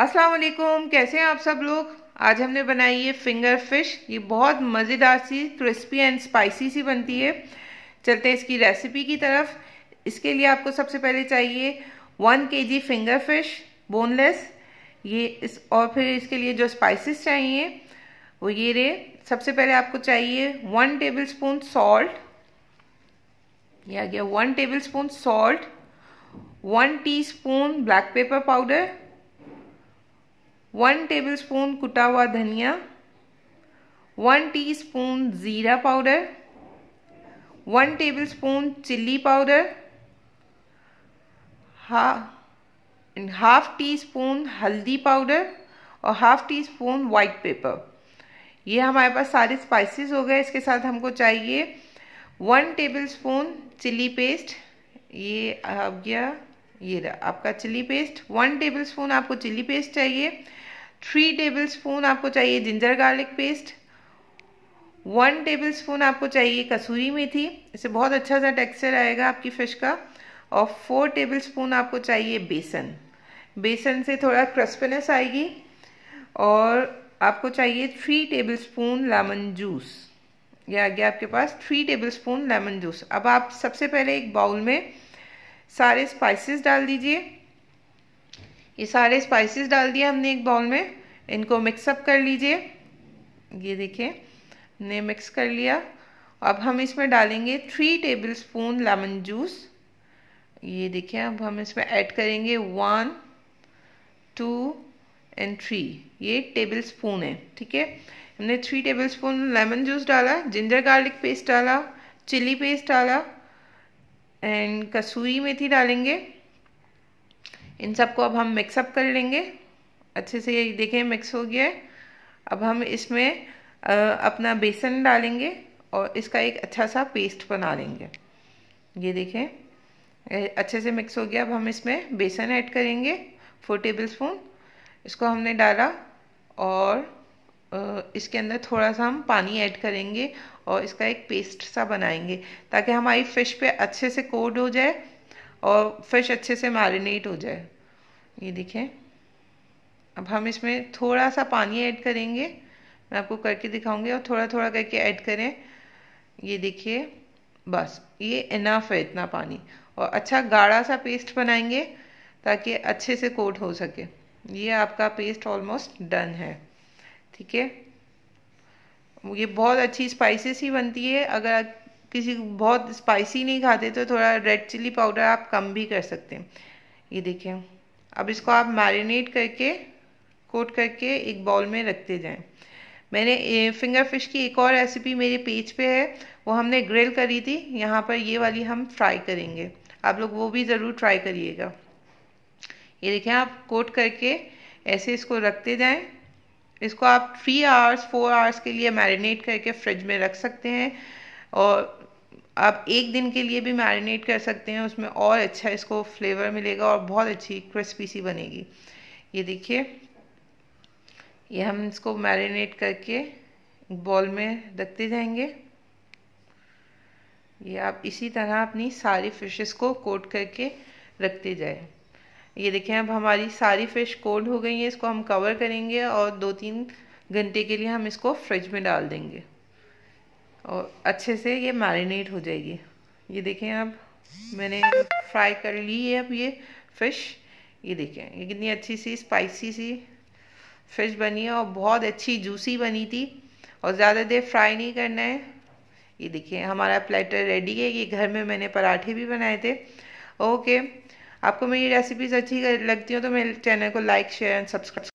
अस्सलाम वालेकुम कैसे हैं आप सब लोग आज हमने बनाई है फिंगर फिश ये बहुत मज़ेदार सी क्रिस्पी एंड स्पाइसी सी बनती है चलते हैं इसकी रेसिपी की तरफ इसके लिए आपको सबसे पहले चाहिए वन के जी फिंगर फिश बोनलेस ये इस और फिर इसके लिए जो स्पाइसेस चाहिए वो ये रे सबसे पहले आपको चाहिए वन टेबल स्पून सॉल्ट ये आ गया one table spoon salt one spoon black pepper powder one table spoon कुटा हुआ धनिया वन टी स्पून ज़ीरा powder one table spoon chilli powder हा हाफ टी स्पून हल्दी पाउडर और half tea spoon white pepper ये हमारे पास सारे स्पाइसेस हो गए इसके साथ हमको चाहिए one table spoon chilli paste ये आ गया ये रहा आपका chilli paste one table spoon आपको चिली पेस्ट चाहिए थ्री टेबल स्पून आपको चाहिए ginger garlic paste one table spoon आपको चाहिए कसूरी मेथी इससे बहुत अच्छा सा टेक्सचर आएगा आपकी फ़िश का और फोर टेबल स्पून आपको चाहिए बेसन बेसन से थोड़ा क्रस्पनेस आएगी और आपको चाहिए three table spoon lemon juice यह आ गया आपके पास three table spoon lemon juice अब आप सबसे पहले एक बाउल में सारे स्पाइसेस डाल दीजिए ये सारे स्पाइसेस डाल दिए हमने एक बाउल में इनको मिक्सअप कर लीजिए ये देखिए ने मिक्स कर लिया अब हम इसमें डालेंगे three table spoon lemon juice ये देखिए अब हम इसमें ऐड करेंगे वन टू एंड थ्री ये टेबल स्पून है ठीक है हमने three table spoon lemon juice डाला जिंजर गार्लिक पेस्ट डाला चिल्ली पेस्ट डाला एंड कसूरी मेथी डालेंगे इन सबको अब हम मिक्सअप कर लेंगे अच्छे से ये देखें मिक्स हो गया है अब हम इसमें अपना बेसन डालेंगे और इसका एक अच्छा सा पेस्ट बना लेंगे ये देखें अच्छे से मिक्स हो गया अब हम इसमें बेसन ऐड करेंगे फोर टेबल स्पून इसको हमने डाला और इसके अंदर थोड़ा सा हम पानी ऐड करेंगे और इसका एक पेस्ट सा बनाएंगे ताकि हमारी फ़िश पे अच्छे से कोड हो जाए और फिश अच्छे से मैरिनेट हो जाए ये देखें अब हम इसमें थोड़ा सा पानी ऐड करेंगे मैं आपको करके दिखाऊंगी और थोड़ा थोड़ा करके ऐड करें ये देखिए बस ये इनाफ है इतना पानी और अच्छा गाढ़ा सा पेस्ट बनाएंगे ताकि अच्छे से कोट हो सके ये आपका पेस्ट ऑलमोस्ट डन है ठीक है ये बहुत अच्छी स्पाइसी ही बनती है अगर किसी बहुत स्पाइसी नहीं खाते तो थोड़ा रेड चिल्ली पाउडर आप कम भी कर सकते हैं ये देखें अब इसको आप मैरिनेट करके कोट करके एक बाउल में रखते जाएं मैंने फिंगर फिश की एक और रेसिपी मेरे पेज पे है वो हमने ग्रिल करी थी यहाँ पर ये वाली हम फ्राई करेंगे आप लोग वो भी ज़रूर ट्राई करिएगा ये देखें आप कोट करके ऐसे इसको रखते जाएँ इसको आप थ्री आवर्स फोर आवर्स के लिए मैरिनेट करके फ्रिज में रख सकते हैं और आप एक दिन के लिए भी मैरिनेट कर सकते हैं उसमें और अच्छा इसको फ्लेवर मिलेगा और बहुत अच्छी क्रिस्पी सी बनेगी ये देखिए ये हम इसको मैरिनेट करके बॉल में रखते जाएंगे ये आप इसी तरह अपनी सारी फिशेस को कोट करके रखते जाएं ये देखें अब हमारी सारी फ़िश कोल्ड हो गई है इसको हम कवर करेंगे और दो तीन घंटे के लिए हम इसको फ्रिज में डाल देंगे और अच्छे से ये मैरिनेट हो जाएगी ये देखें अब मैंने फ्राई कर ली है अब ये फ़िश ये देखें ये कितनी अच्छी सी स्पाइसी सी फ़िश बनी है और बहुत अच्छी जूसी बनी थी और ज़्यादा देर फ्राई नहीं करना है ये देखिए हमारा प्लेटर रेडी है ये घर में मैंने पराठे भी बनाए थे ओके आपको मेरी रेसिपीज़ अच्छी लगती हो तो मेरे चैनल को लाइक शेयर एंड सब्सक्राइब